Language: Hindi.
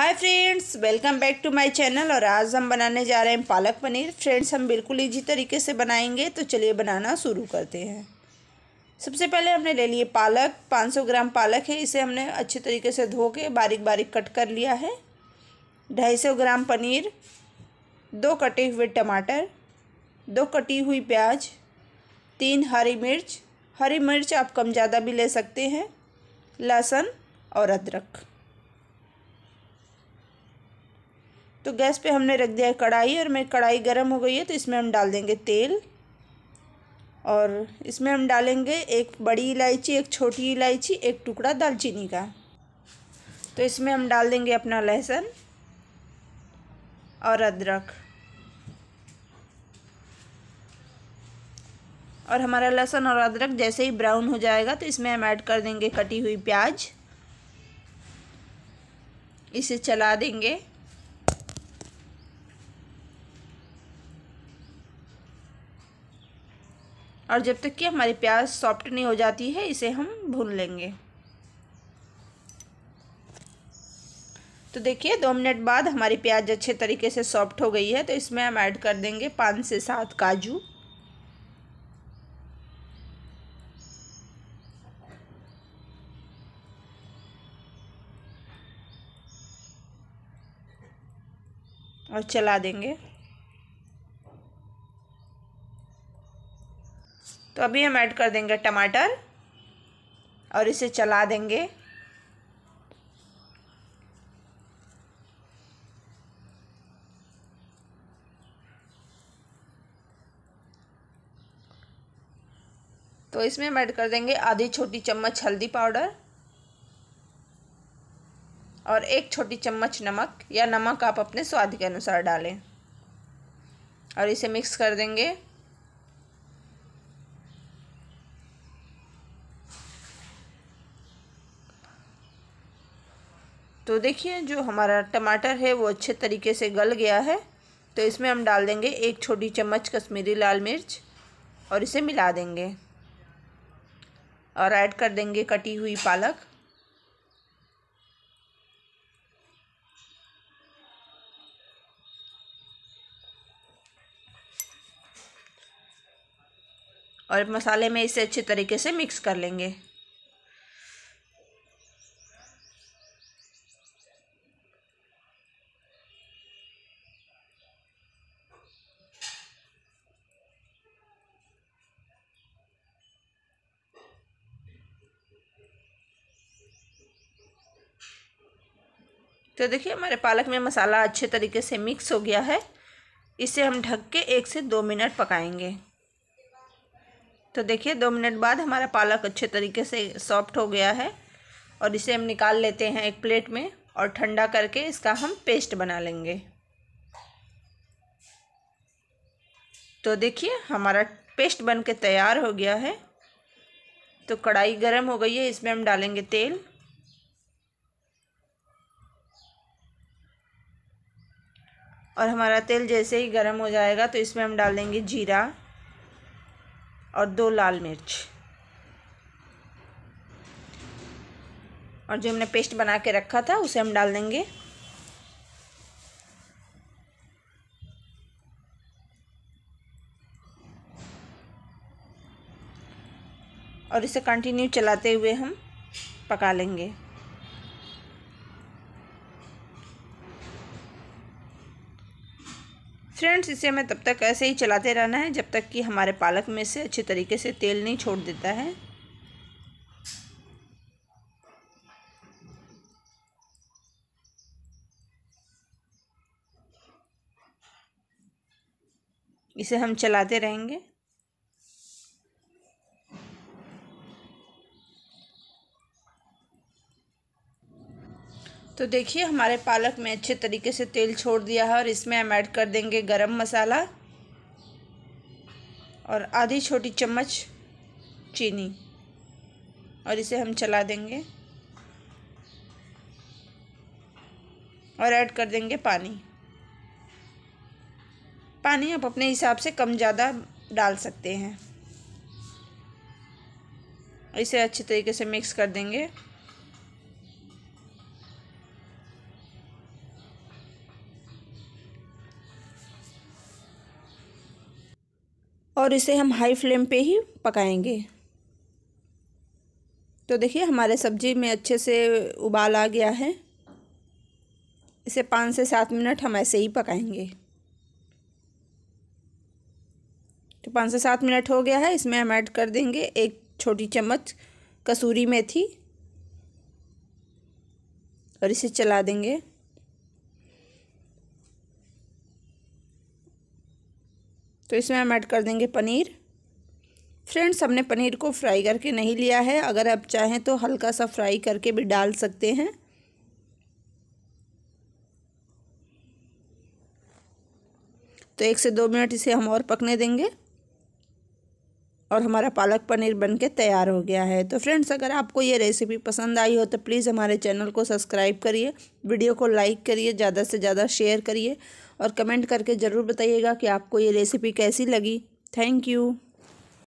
hi friends welcome back to my channel और आज हम बनाने जा रहे हैं पालक पनीर फ्रेंड्स हम बिल्कुल इजी तरीके से बनाएंगे तो चलिए बनाना शुरू करते हैं सबसे पहले हमने ले लिए पालक 500 ग्राम पालक है इसे हमने अच्छे तरीके से धो के बारीक बारीक कट कर लिया है 250 ग्राम पनीर दो कटे हुए टमाटर दो कटी हुई प्याज तीन हरी मिर्च हरी मिर्च आप कम ज़्यादा भी ले सकते हैं लहसुन और अदरक तो गैस पे हमने रख दिया है कढ़ाई और मेरी कढ़ाई गर्म हो गई है तो इसमें हम डाल देंगे तेल और इसमें हम डालेंगे एक बड़ी इलायची एक छोटी इलायची एक टुकड़ा दालचीनी का तो इसमें हम डाल देंगे अपना लहसुन और अदरक और हमारा लहसुन और अदरक जैसे ही ब्राउन हो जाएगा तो इसमें हम ऐड कर देंगे कटी हुई प्याज इसे चला देंगे और जब तक कि हमारी प्याज सॉफ्ट नहीं हो जाती है इसे हम भून लेंगे तो देखिए दो मिनट बाद हमारी प्याज अच्छे तरीके से सॉफ्ट हो गई है तो इसमें हम ऐड कर देंगे पाँच से सात काजू और चला देंगे तो अभी हम ऐड कर देंगे टमाटर और इसे चला देंगे तो इसमें हम ऐड कर देंगे आधी छोटी चम्मच हल्दी पाउडर और एक छोटी चम्मच नमक या नमक आप अपने स्वाद के अनुसार डालें और इसे मिक्स कर देंगे तो देखिए जो हमारा टमाटर है वो अच्छे तरीके से गल गया है तो इसमें हम डाल देंगे एक छोटी चम्मच कश्मीरी लाल मिर्च और इसे मिला देंगे और ऐड कर देंगे कटी हुई पालक और मसाले में इसे अच्छे तरीके से मिक्स कर लेंगे तो देखिए हमारे पालक में मसाला अच्छे तरीके से मिक्स हो गया है इसे हम ढक के एक से दो मिनट पकाएंगे तो देखिए दो मिनट बाद हमारा पालक अच्छे तरीके से सॉफ्ट हो गया है और इसे हम निकाल लेते हैं एक प्लेट में और ठंडा करके इसका हम पेस्ट बना लेंगे तो देखिए हमारा पेस्ट बन के तैयार हो गया है तो कढ़ाई गर्म हो गई है इसमें हम डालेंगे तेल और हमारा तेल जैसे ही गर्म हो जाएगा तो इसमें हम डाल देंगे जीरा और दो लाल मिर्च और जो हमने पेस्ट बना के रखा था उसे हम डाल देंगे और इसे कंटिन्यू चलाते हुए हम पका लेंगे फ्रेंड्स इसे हमें तब तक ऐसे ही चलाते रहना है जब तक कि हमारे पालक में से अच्छे तरीके से तेल नहीं छोड़ देता है इसे हम चलाते रहेंगे तो देखिए हमारे पालक में अच्छे तरीके से तेल छोड़ दिया है और इसमें हम ऐड कर देंगे गरम मसाला और आधी छोटी चम्मच चीनी और इसे हम चला देंगे और ऐड कर देंगे पानी पानी आप अपने हिसाब से कम ज़्यादा डाल सकते हैं इसे अच्छे तरीके से मिक्स कर देंगे और इसे हम हाई फ्लेम पे ही पकाएंगे तो देखिए हमारे सब्जी में अच्छे से उबाल आ गया है इसे पाँच से सात मिनट हम ऐसे ही पकाएंगे तो पाँच से सात मिनट हो गया है इसमें हम ऐड कर देंगे एक छोटी चम्मच कसूरी मेथी और इसे चला देंगे तो इसमें हम ऐड कर देंगे पनीर फ्रेंड्स हमने पनीर को फ्राई करके नहीं लिया है अगर आप चाहें तो हल्का सा फ्राई करके भी डाल सकते हैं तो एक से दो मिनट इसे हम और पकने देंगे और हमारा पालक पनीर बनके तैयार हो गया है तो फ्रेंड्स अगर आपको ये रेसिपी पसंद आई हो तो प्लीज़ हमारे चैनल को सब्सक्राइब करिए वीडियो को लाइक करिए ज़्यादा से ज़्यादा शेयर करिए और कमेंट करके ज़रूर बताइएगा कि आपको ये रेसिपी कैसी लगी थैंक यू